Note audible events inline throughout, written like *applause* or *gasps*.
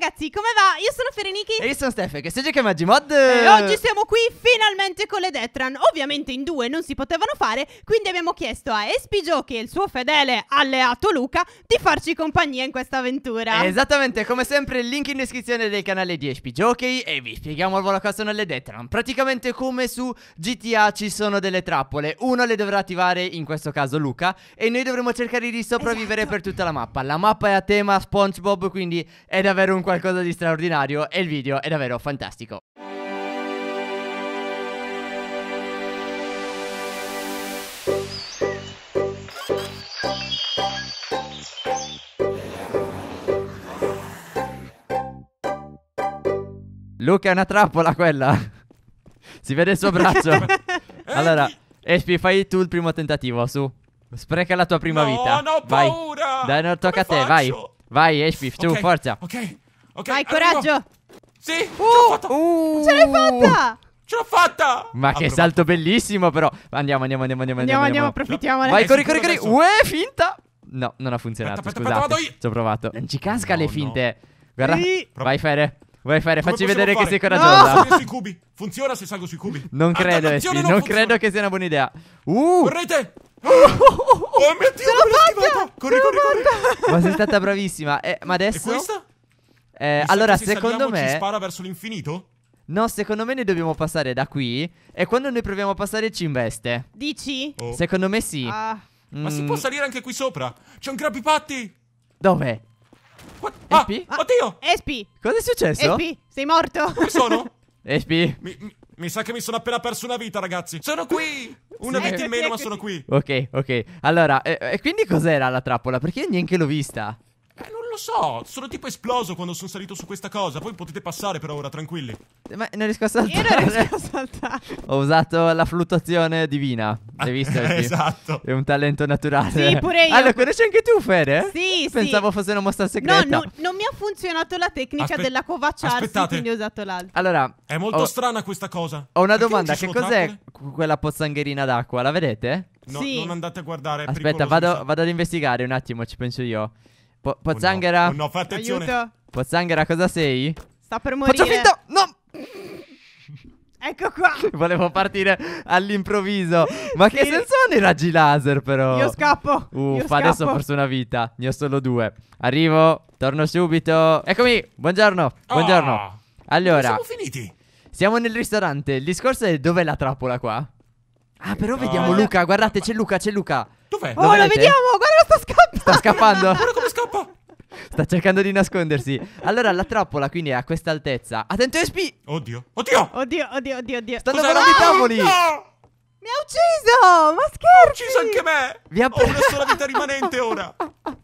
ragazzi, come va? Io sono Fereniki E io sono Stefano, che siete che Magimod E oggi siamo qui finalmente con le Detran Ovviamente in due non si potevano fare Quindi abbiamo chiesto a Espigiochi e il suo fedele alleato Luca Di farci compagnia in questa avventura Esattamente, come sempre il link in descrizione del canale di Espigiochi E vi spieghiamo al volo cosa sono le Detran Praticamente come su GTA ci sono delle trappole Uno le dovrà attivare, in questo caso Luca E noi dovremo cercare di sopravvivere esatto. per tutta la mappa La mappa è a tema Spongebob, quindi è davvero un qualcosa di straordinario e il video è davvero fantastico. Luca è una trappola quella. si vede il suo braccio. *laughs* allora, Espi, fai tu il primo tentativo, su. Spreca la tua prima no, vita. No, no, paura! Dai, non tocca Come a te, faccio? vai. Vai, Espi, okay, forza. Ok. Ok, Vai, arrivo. coraggio! Sì, uh, ce l'ho uh, fatta! Uh, ce l'hai fatta! Ce l'ho fatta! Ma Apro, che salto bellissimo però! Andiamo, andiamo, andiamo, andiamo. Andiamo, andiamo, approfittiamone. Vai, eh, corri, corri, corri! Uè, finta! No, non ha funzionato, aspetta, aspetta, scusate. Aspetta, Ci ho provato. Non ci casca no, le finte. No. Guarda, sì. vai Fere. Vai Fere, Come facci vedere fare? che sei coraggioso! No. sui cubi. Funziona se salgo sui cubi. Non credo, Essi, non, non credo che sia una buona idea. Uh! Correte! *laughs* Oh, oh, oh, oh, oh mio Dio, l'ho schivata! Corri, corri, corri! Ma sei stata bravissima. Eh, ma adesso... E questa? Eh, allora, secondo saliamo, me. Ci spara verso l'infinito? No, secondo me noi dobbiamo passare da qui. E quando noi proviamo a passare, ci investe. Dici? Oh. Secondo me sì. Ah. Mm. Ma si può salire anche qui sopra? C'è un Krabby Patty! Dove? Ah, Espi? Ah, oddio! Espi! Cosa è successo? Espi, sei morto! Come sono? *laughs* Espi? Mi, mi, mi, sa che mi sono appena perso una vita, ragazzi! Sono qui! Una sì, vita in meno, ma sono qui! Ok, ok. Allora, e eh, quindi cos'era la trappola? Perché io neanche l'ho vista lo so, sono tipo esploso quando sono salito su questa cosa. Poi potete passare per ora, tranquilli. Ma non riesco a saltare. Io non riesco a saltare. Ho usato la fluttuazione divina. Hai *laughs* visto? esatto. È un talento naturale. Sì, pure io. Allora, conosci anche tu, Fede? Sì, Pensavo sì. fosse una mostra segreta. No, no, non mi ha funzionato la tecnica Aspe della covacciarsi, aspettate. quindi ho usato l'altra. Allora, è molto ho... strana questa cosa. Ho una Perché domanda, che cos'è quella pozzangherina d'acqua? La vedete? No, sì. non andate a guardare. Aspetta, vado, vado ad investigare un attimo, ci penso io. Po Pozzanghera. Oh no, oh no, fa attenzione. Aiuto. Pozzanghera, cosa sei? Sta per morire. Faccio finta. No. *laughs* Ecco qua. *laughs* Volevo partire all'improvviso. Ma sì. che senso hanno i raggi laser, però? Io scappo. Uh, adesso ho perso una vita. Ne ho solo due. Arrivo. Torno subito. Eccomi. Buongiorno. Ah. Buongiorno. Oh. Allora. Siamo finiti. Siamo nel ristorante. Il discorso è dov'è la trappola qua? Ah, però vediamo oh. Luca. Guardate, c'è Luca, c'è Luca. Dov'è? Oh, lo vediamo. Guarda, sta scappando. Sta scappando. Sta cercando di nascondersi. Allora la trappola quindi è a questa altezza. Attento, Espi! Oddio, oddio. Oddio, oddio, oddio, oddio. Stanno Cos'è? volando i ah, tavoli. No! Mi ha ucciso! Ma scherzi! Ha ucciso anche me! Vi ha Ho una sola vita rimanente ora! *laughs*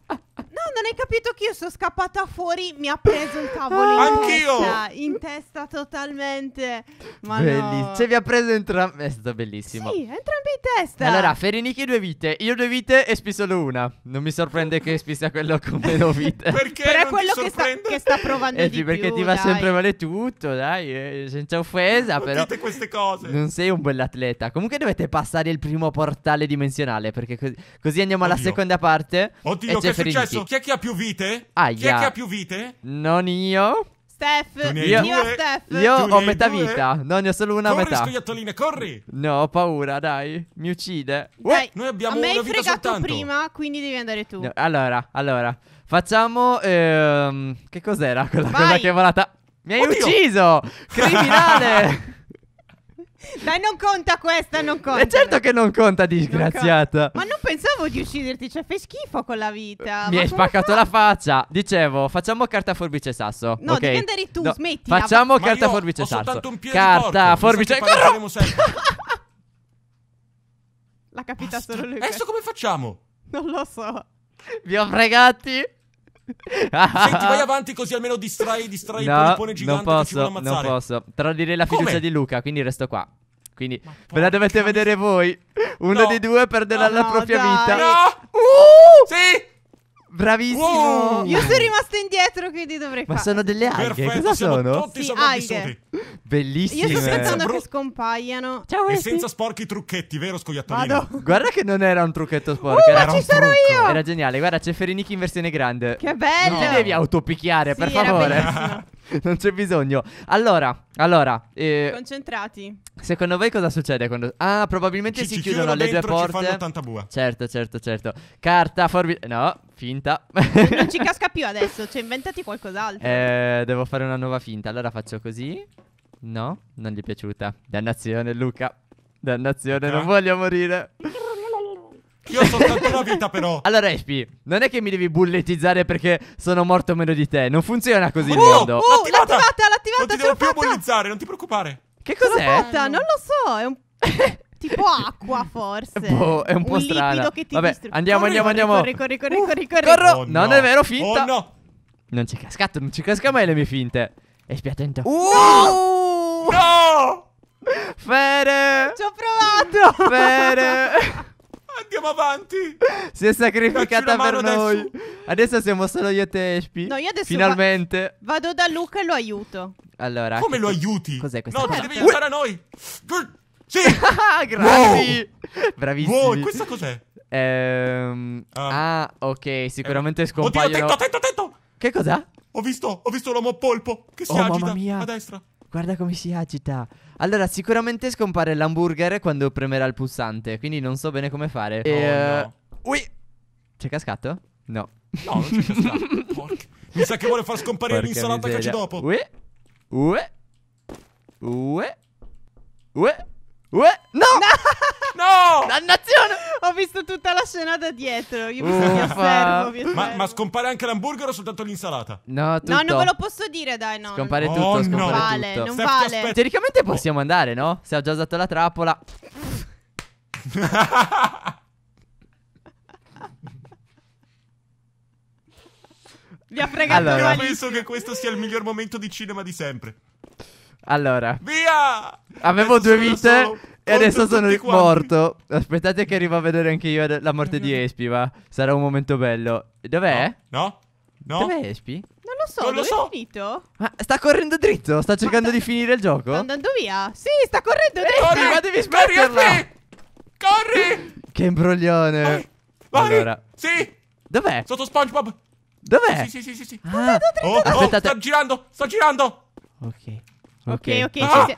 non hai capito che io sono scappata fuori, mi ha preso il cavolo in ah, Anch'io! testa. In testa totalmente. Ma Belliss- no. Se cioè, vi ha preso entrambi... È stato bellissimo. Sì, entrambi in testa. Allora, Ferenichi due vite, io due vite e Spi solo una. Non mi sorprende che Spi sia quello con meno vite. *laughs* perché Però è quello che sta, che sta, provando eh, sì, perché ti va dai. sempre male tutto, dai, eh, senza offesa, non però... Dite queste cose. Non sei un bell'atleta. Comunque dovete passare il primo portale dimensionale, perché così, così andiamo alla seconda parte. Oddio, che è Ferenichi. successo? Chi è chi ha più vite? Aia. Chi è che ha più vite? Non io. Steph, io, io, Steph. io ho metà due? vita, no, ne ho solo una corri, metà. Corri, scoiattolina, corri! No, ho paura, dai, mi uccide. Dai, Uè, noi abbiamo a me hai fregato prima, quindi devi andare tu. No, allora, allora, facciamo... Ehm, che cos'era quella Vai. cosa che è volata? Mi hai Oddio. ucciso! *laughs* Criminale! Dai, non conta questa, non eh, conta. È certo che non conta, disgraziata. Non ma non pensavo di ucciderti, cioè fai schifo con la vita. Mi ma hai spaccato fa? la faccia. Dicevo, facciamo carta forbice sasso. No, okay. devi andare tu, no. smettila. Facciamo ma carta forbice sasso. Un carta forbice. Corro. L'ha *laughs* capita Basta. solo lui. Adesso come facciamo? Non lo so. Vi ho fregati. Senti, vai *laughs* avanti così almeno distrai, distrai no, il polipone gigante non posso, Non posso, tradire la fiducia Come? di Luca, quindi resto qua. Quindi ve la dovete vedere voi. Uno no. dei due perderà no, la propria dai. vita. No! Uh! Sì! Bravissimo. Wow. Io sono rimasto indietro, quindi dovrei Ma sono delle alghe, Perfetto, cosa sono? Tutti sì, Bellissime. Io sto pensando bro... che scompaiano. Ciao, e senza sporchi trucchetti, vero scoiattolino? Guarda che non era un trucchetto sporco, uh, era ma ci sono trucco. io. Era geniale. Guarda, c'è Ferinichi in versione grande. Che bello. Non devi autopicchiare, sì, per favore. *laughs* *laughs* non c'è bisogno. Allora, allora. Eh, Concentrati. Secondo voi cosa succede quando... Ah, probabilmente Ci- si ci chiudono chiudono le due porte. ci porte. fanno tanta bua. Certo, certo, certo. Carta, forbice... No, finta. Non ci *laughs* casca più adesso, cioè inventati qualcos'altro. Eh, devo fare una nuova finta. Allora faccio così. No, non gli è piaciuta. Dannazione, Luca. Dannazione, Luca. non voglio morire. *laughs* Io ho soltanto una vita, però. *laughs* Allora, Espi, non è che mi devi bulletizzare perché sono morto meno di te. Non funziona così oh, il uh, mondo. Oh, l'attivata, l'attivata, l'attivata. Non ti devo più bullizzare, non ti preoccupare. Che cos'è? Non lo so, è un... *laughs* tipo acqua forse. Boh, è un po' un strano. Che ti Vabbè, distrugge. andiamo, corri, andiamo, corri, andiamo. Corri, corri, uh, corri, corri, corro. Oh, no. Non è vero, finta. Oh no. Non ci cascato, non ci casca mai le mie finte. Espi attento. Uh! No! no! Fere! Ci ho provato! Fere! *laughs* Andiamo avanti. Si è sacrificata per noi. Adesso. adesso. siamo solo io e te, Espi. No, io adesso Finalmente. Va- vado da Luca e lo aiuto. Allora. Come lo aiuti? Cos'è questa? No, cosa? devi aiutare uh. a noi. Sì. *laughs* Ah, grazie. Wow. Bravissimo. Wow, questa cos'è? Ehm, ah. ah. ok, sicuramente eh. scompaiono. Oddio, attento, attento, attento. Che cos'ha? Ho visto, ho visto l'uomo polpo che si oh, agita a destra. Guarda come si agita. Allora, sicuramente scompare l'hamburger quando premerà il pulsante. Quindi non so bene come fare. Oh, e, eh, no. Ui! C'è cascato? No. No, non c'è cascato. *laughs* Porca. Mi sa che vuole far scomparire Porca l'insalata miseria. che c'è dopo. Ui! Ui! Ui! Ui! Ui! No! no! *laughs* No! Dannazione! Ho visto tutta la scena da dietro. Io mi, mi ma, ma, scompare anche l'hamburger o soltanto l'insalata? No, tutto. No, non ve lo posso dire, dai, no. Scompare no, tutto, oh, scompare no. tutto. non Steph vale. Teoricamente possiamo andare, no? Se ho già usato la trappola. Vi *laughs* ha fregato allora. Io penso che questo sia il miglior momento di cinema di sempre. Allora. Via! Avevo Penso due vite. E adesso sono morto. Aspettate che arrivo a vedere anche io la morte di Espi, va. Sarà un momento bello. Dov'è? No? No? Dov'è Espi? Non lo so, non lo so. è finito? Ma sta correndo dritto, sta cercando sta... di finire il gioco. Sta andando via. Sì, sta correndo dritto. Corri, ma devi smetterla. Corri! Che imbroglione. Vai. Vai. Allora. Sì. Dov'è? Sotto SpongeBob. Dov'è? Sì, sì, sì, sì. sì. Ah. Oh, oh, sta girando, sta girando. Ok. Ok, ok, ah. ci siamo.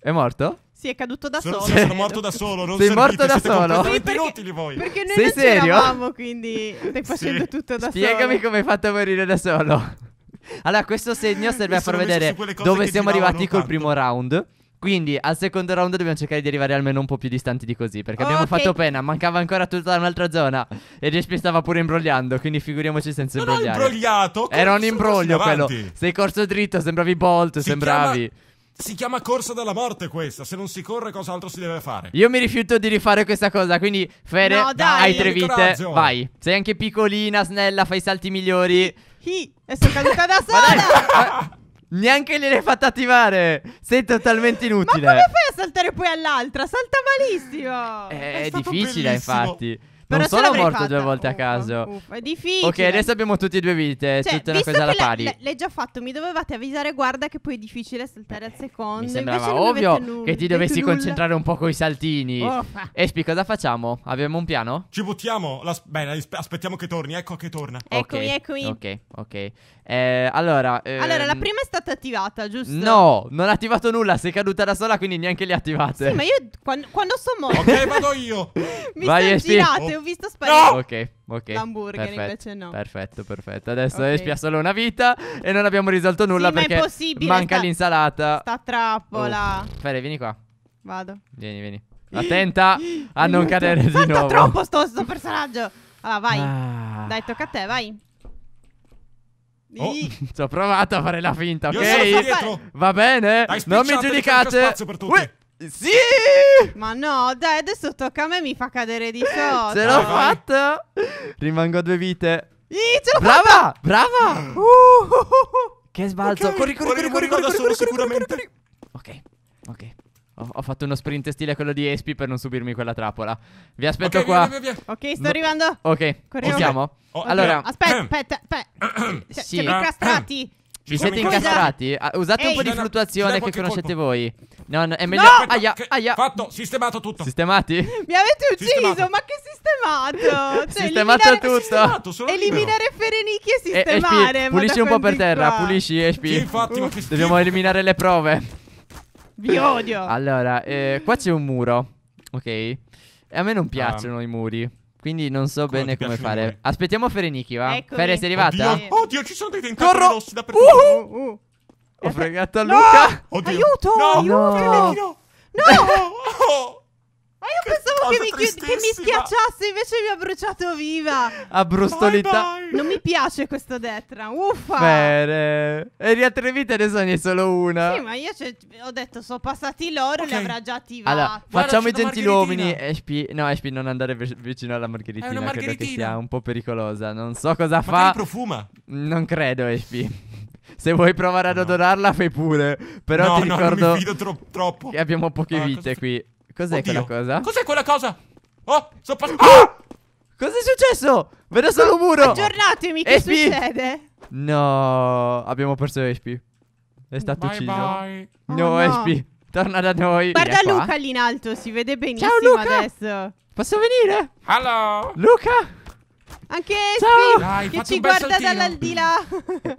È morto? Sì, è caduto da sono, solo. Sono credo. morto da solo, non Sei morto da solo? Sì, perché, inutili voi. Perché noi Sei non serio? c'eravamo, quindi stai facendo sì. tutto da Spiegami solo. Spiegami come hai fatto a morire da solo. Allora, questo segno serve a far vedere dove siamo arrivati col tanto. primo round. Quindi al secondo round dobbiamo cercare di arrivare almeno un po' più distanti di così Perché abbiamo okay. fatto pena, mancava ancora tutta un'altra zona E Jespi stava pure imbrogliando, quindi figuriamoci senza non imbrogliare Non ho imbrogliato Era un imbroglio quello Sei corso dritto, sembravi Bolt, si sembravi chiama... Si chiama corsa della morte questa. Se non si corre, cos'altro si deve fare? Io mi rifiuto di rifare questa cosa. Quindi, Fede, no, dai, hai tre vite. Coraggio. Vai. Sei anche piccolina, snella, fai i salti migliori. Hi, e sono caduta da *laughs* sola. Neanche gliel'hai fatta attivare. Sei totalmente inutile. Ma come fai a saltare poi all'altra? Salta malissimo. Eh, è, è, è difficile, bellissimo. infatti. Però non sono morto fatta. due volte uffa, a caso. Uffa, è difficile. Ok, adesso abbiamo tutti e due vite. È cioè, tutta una cosa alla pari. l'hai già fatto, mi dovevate avvisare, guarda che poi è difficile saltare al eh, secondo. Mi sembrava ovvio che ti dovessi concentrare un po' con i saltini. Uffa. Espi, cosa facciamo? Abbiamo un piano? Ci buttiamo. La, bene, aspettiamo che torni. Ecco che torna. Eccomi, eccomi. Ok, ok. Eh, allora, ehm... allora, la prima è stata attivata, giusto? No, non ha attivato nulla. Sei caduta da sola, quindi neanche le attivate. Sì, ma io quando, quando sto morto. ok, vado io. *laughs* mi Vai, sono girate ho visto sparire. No! Ok, ok. L'hamburger perfetto, invece no. Perfetto, perfetto. Adesso okay. è spia solo una vita e non abbiamo risolto nulla sì, perché ma manca sta... l'insalata. Sta trappola. Oh. Fede, vieni qua. Vado. Vieni, vieni. Attenta *gasps* a non cadere di Quanto nuovo. troppo sto, sto personaggio. Allora, vai. Ah. Dai, tocca a te, vai. Oh. Ci ho provato a fare la finta, ok? Va bene, Dai, non mi giudicate. C'è spazio per tutti. Sì! Ma no, dai, adesso tocca a me mi fa cadere di sotto. Ce l'ho fatta! Rimango a due vite. Ih, ce l'ho brava, fatta! Brava! Uh, uh, uh, che sbalzo! Okay. Corri, corri, corri, corri, corri, corri, corri, sicuramente. Corri, corri. Ok, ok. Ho, ho, fatto uno sprint stile quello di Espi per non subirmi quella trappola. Vi aspetto okay, qua. Via, via, via. Ok, sto arrivando. Ok, corriamo. Okay. Oh, allora, aspetta, aspetta, aspetta. Sì. Ci castrati. Ci siete incastrati? Cosa? Ah, usate Ehi, un po' di fluttuazione che conoscete colpo. voi. No, no, è meglio. No! aia, aia. Fatto, sistemato tutto. Sistemati? *laughs* Mi avete ucciso, sistemato. ma che sistemato? Cioè, sistemato tutto. Sistemato, eliminare Ferenicchi e sistemare. E, e pulisci un po' per terra, qua. pulisci Espi. Sì, infatti, uh, Dobbiamo eliminare le prove. Vi odio. Allora, eh, qua c'è un muro. Ok. E a me non piacciono ah. i muri. Quindi non so come bene come fare. Noi. Aspettiamo Fereniki, va? Eccomi. Fere, sei arrivata? Oddio, oddio, ci sono dei tentacoli Corro. rossi dappertutto. Uh, uh, uh. Ho fregato a Luca. No. Aiuto! No! no. Aiuto! No! no. no pensavo che mi, che mi schiacciasse, invece mi ha bruciato viva. A brustolità. Non mi piace questo Detra. Uffa. Bene. E di altre vite ne so ne solo una. Sì, ma io cioè, ho detto, sono passati loro, e li avrà già attivati. Allora, Guarda, facciamo i gentiluomini. Ashpi, no, Espi, non andare vicino alla margheritina. È una Credo che sia un po' pericolosa. Non so cosa Ma che fa. profuma. Non credo, Espi. *laughs* Se vuoi provare ad No. odorarla, fai pure. Però no, ti no, ricordo mi fido tro- troppo. che abbiamo poche Ah, vite sta- qui. Cos'è quella cosa? Cos'è quella cosa? Oh, sono passato. Ah! ah! Cos'è successo? Vedo solo un muro. Aggiornatemi, che HP. succede? No, abbiamo perso HP. È stato bye ucciso. Bye. No, oh, no, Torna da noi. Guarda Luca lì in alto, si vede benissimo Ciao, Luca. adesso. Posso venire? Hello. Luca. Anche Espi Dai, che ci guarda saltino. dall'aldilà.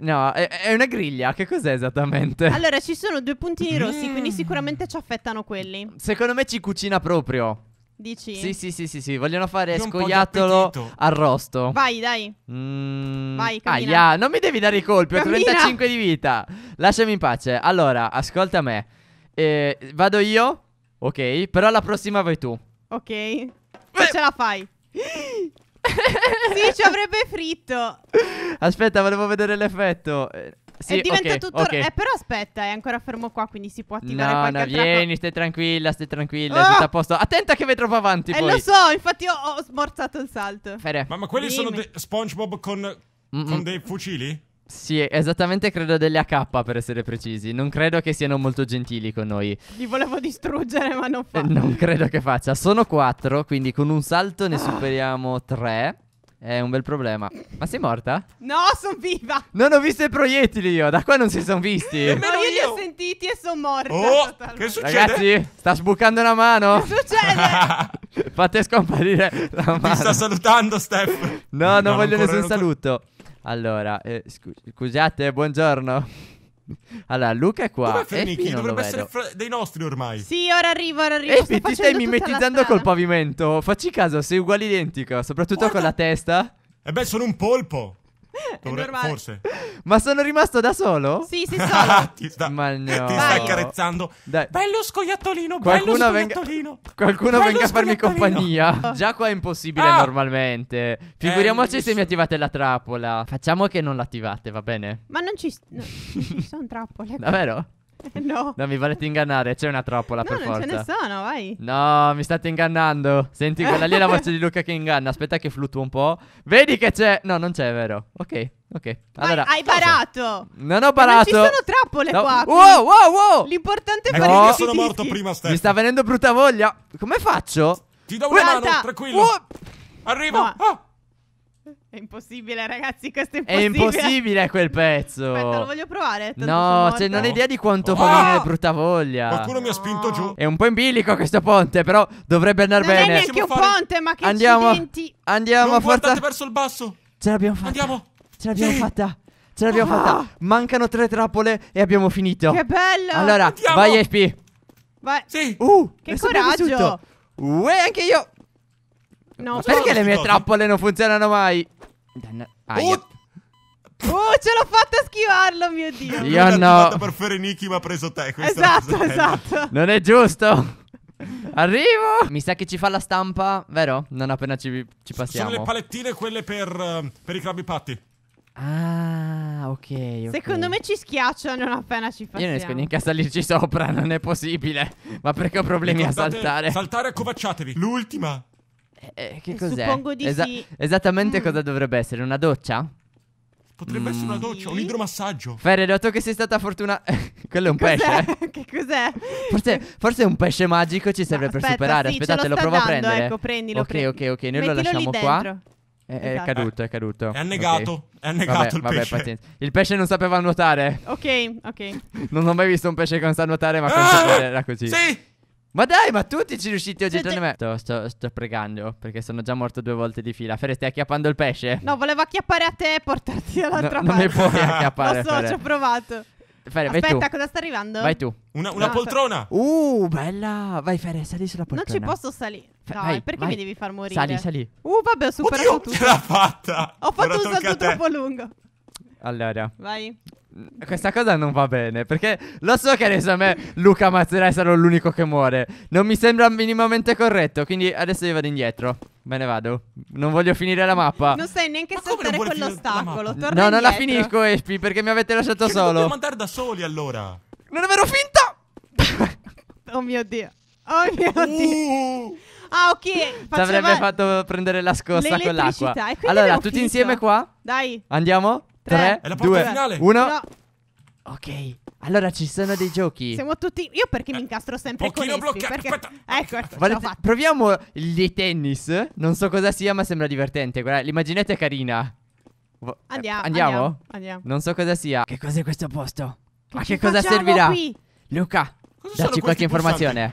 *laughs* no, è, è, una griglia. Che cos'è esattamente? Allora, ci sono due puntini rossi, mm. quindi sicuramente ci affettano quelli. Secondo me ci cucina proprio. Dici? Sì, sì, sì, sì, sì. vogliono fare Io scoiattolo arrosto. Vai, dai. Mm. Vai, cammina. Aia, non mi devi dare i colpi, ho 35 di vita. Lasciami in pace. Allora, ascolta me. Eh, vado io? Ok, però la prossima vai tu. Ok. Ce la fai. *laughs* sì, ci avrebbe fritto. Aspetta, volevo vedere l'effetto. Eh, sì, e diventa okay, tutto. Okay. Eh, però aspetta, è ancora fermo qua, quindi si può attivare no, qualche No, no, vieni, stai tranquilla, stai tranquilla, oh! tutto a posto. Attenta che mi avanti eh, poi. lo so, infatti ho, ho smorzato il salto. Ma, ma quelli Dimmi. sono SpongeBob con, con dei fucili? Sì, esattamente credo delle AK per essere precisi. Non credo che siano molto gentili con noi. Li volevo distruggere, ma non fa. Eh, non credo che faccia. Sono quattro, quindi con un salto ne ah. superiamo tre. È un bel problema. Ma sei morta? No, sono viva. Non ho visto i proiettili io. Da qua non si sono visti. Nemmeno no, io, io li ho sentiti e sono morta. Oh, che succede? Ragazzi, sta sbucando una mano. Che succede? *laughs* Fate scomparire la mano. Mi sta salutando, Steph. No, non no, voglio ancora, nessun ancora. saluto. Allora, eh, scusate, buongiorno. *laughs* Allora, Luca è qua. Dov'è Fernichi? Dovrebbe essere fra- dei nostri ormai. Sì, ora arrivo, ora arrivo. Espi, ti stai mimetizzando col pavimento. Facci caso, sei uguale identico, soprattutto Guarda. con la testa. E eh beh, sono un polpo. Dovre- forse. Ma sono rimasto da solo? Sì, sì, *laughs* solo. Ah, ti sta, Ma no. ti stai Vai. accarezzando. Dai. Bello scoiattolino, Qualcuno bello scoiattolino. Venga, qualcuno bello venga a farmi compagnia. *laughs* Già qua è impossibile ah. normalmente. Figuriamoci eh, se mi attivate la trappola. Facciamo che non l'attivate, va bene? Ma non ci, no, ci sono trappole. *laughs* Davvero? Eh, no. Non mi volete ingannare, c'è una trappola no, per forza. No, non ce ne sono, vai. No, mi state ingannando. Senti, quella lì è la *laughs* voce di Luca che inganna. Aspetta che fluttua un po'. Vedi che c'è... No, non c'è, vero? Ok, ok. Allora... Vai, hai parato. Non ho barato. Ma non ci sono trappole no. qua. Wow, wow, wow. L'importante è no. Eh, fare no. Io sono morto prima, Stefano. Mi sta venendo brutta voglia. Come faccio? Ti do una Guarda. mano, tranquillo. Oh. Arrivo. No. Oh. Ah. È impossibile, ragazzi, questo è impossibile. È impossibile quel pezzo. Aspetta, lo voglio provare. No, cioè, non hai idea di quanto oh! Ah! fa venire brutta voglia. Qualcuno mi ha spinto no. giù. È un po' in bilico questo ponte, però dovrebbe andare non bene. Non è neanche un ponte, ma che andiamo, accidenti. Andiamo, non forza. verso il basso. Ce l'abbiamo fatta. Andiamo. Ce l'abbiamo sì. fatta. Ce l'abbiamo ah. fatta. Mancano tre trappole e abbiamo finito. Che bello. Allora, andiamo. vai, SP. Vai. Sì. Uh, che coraggio. Uè, anche io. No, Ma perché le mie cosa? trappole non funzionano mai? Oh! Oh, ce l'ho fatta a schivarlo, mio Dio. Io no. per Fereniki ma ha preso te. Esatto, esatto. Non è giusto. Arrivo! Mi sa che ci fa la stampa, vero? Non appena ci, ci passiamo. Sono le palettine quelle per, eh, per i Krabby Patty. Ah, okay, ok. Secondo me ci schiacciano appena ci passiamo. Io non riesco neanche a salirci sopra, non è possibile. Ma perché ho problemi a saltare? Saltare accovacciatevi. L'ultima eh, eh, che eh, cos'è? Suppongo di Esa- sì. Esattamente mm. cosa dovrebbe essere? Una doccia? Potrebbe mm. essere una doccia, un mm. idromassaggio. Ferre, dato che sei stata fortuna. *laughs* Quello è un cos'è? pesce. *laughs* che cos'è? Forse, forse, un pesce magico ci serve no, per superare. Sì, Aspettate, lo, lo provo dando, a prendere. Ecco, prendilo. Ok, ok, ok. Noi lo lasciamo qua. È, esatto. caduto, è caduto. È annegato. Okay. È annegato vabbè, il vabbè, pesce. Pazienza. Il pesce non sapeva nuotare. Ok, ok. non ho mai visto un pesce che non sa nuotare, ma ah! questo era così. Sì! Ma dai, ma tutti ci riusciti oggi cioè, me. Sto, sto, sto, pregando perché sono già morto due volte di fila. Fere, stai acchiappando il pesce? No, volevo acchiappare a te e portarti *laughs* dall'altra no, parte. Non mi puoi *laughs* acchiappare. Lo so, ci ho provato. Fere, Aspetta, cosa sta arrivando? Vai tu. Una, una no, poltrona. Uh, bella. Vai, Fere, sali sulla poltrona. Non ci posso salire. No, vai, perché vai. mi devi far morire? Sali, sali. Uh, vabbè, ho superato Oddio, tutto. ce l'ha fatta. Ho fatto Ora un salto troppo lungo. Allora. Vai. Questa cosa non va bene perché lo so che adesso a me Luca Mazzerai sarò l'unico che muore. Non mi sembra minimamente corretto, quindi adesso io vado indietro. Me ne vado. Non voglio finire la mappa. Non sai neanche saltare quell'ostacolo. No, indietro. non la finisco, Espi, perché mi avete lasciato che solo. Dobbiamo andare da soli allora. Non è vero finta! *laughs* oh mio dio. Oh mio uh! dio. Ah, ok. Ci avrebbe fatto prendere la scossa con l'acqua. Allora, tutti finito. insieme qua? Dai. Andiamo? 3, 2, 1. Ok. Allora ci sono dei giochi. Siamo tutti. Io perché mi incastro sempre con questi? bloccato. Perché... Aspetta. Ecco, ecco Volete... Proviamo gli tennis. Non so cosa sia, ma sembra divertente. Guarda, l'immaginetta è carina. Eh, andiamo, andiamo? Andiamo. Non so cosa sia. Che cos'è questo posto? Che A che cosa servirà? Qui? Luca, cosa dacci qualche informazione.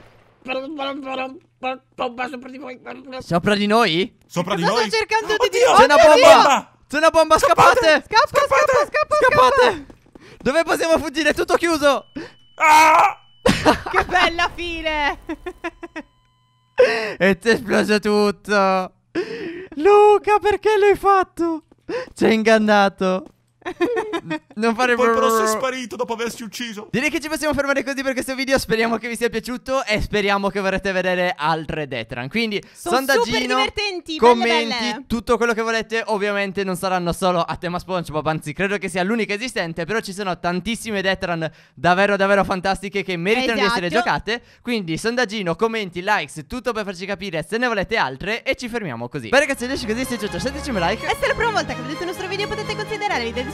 Sopra di noi? Sopra di noi? Sto cercando Oddio, di dire. C'è una bomba! C'è una bomba, scappate! Scappate! Scappa, scappate! Scappa, scappa, scappate! Dove possiamo fuggire? È tutto chiuso! Ah! che bella fine! e ti è esploso tutto! Luca, perché l'hai fatto? Ci hai ingannato! non fare Poi però sei sparito dopo averci ucciso. Direi che ci possiamo fermare così per questo video. Speriamo che vi sia piaciuto e speriamo che vorrete vedere altre Detran. Quindi, Sono sondaggino, commenti, belle, tutto quello che volete. Ovviamente non saranno solo a tema SpongeBob, anzi credo che sia l'unica esistente, però ci sono tantissime Detran davvero davvero fantastiche che meritano esatto. di essere giocate. Quindi, sondaggino, commenti, likes, tutto per farci capire se ne volete altre e ci fermiamo così. Beh ragazzi, adesso così se ci lasciateci un like. E se la prima volta che vedete il nostro video potete considerare l'idea di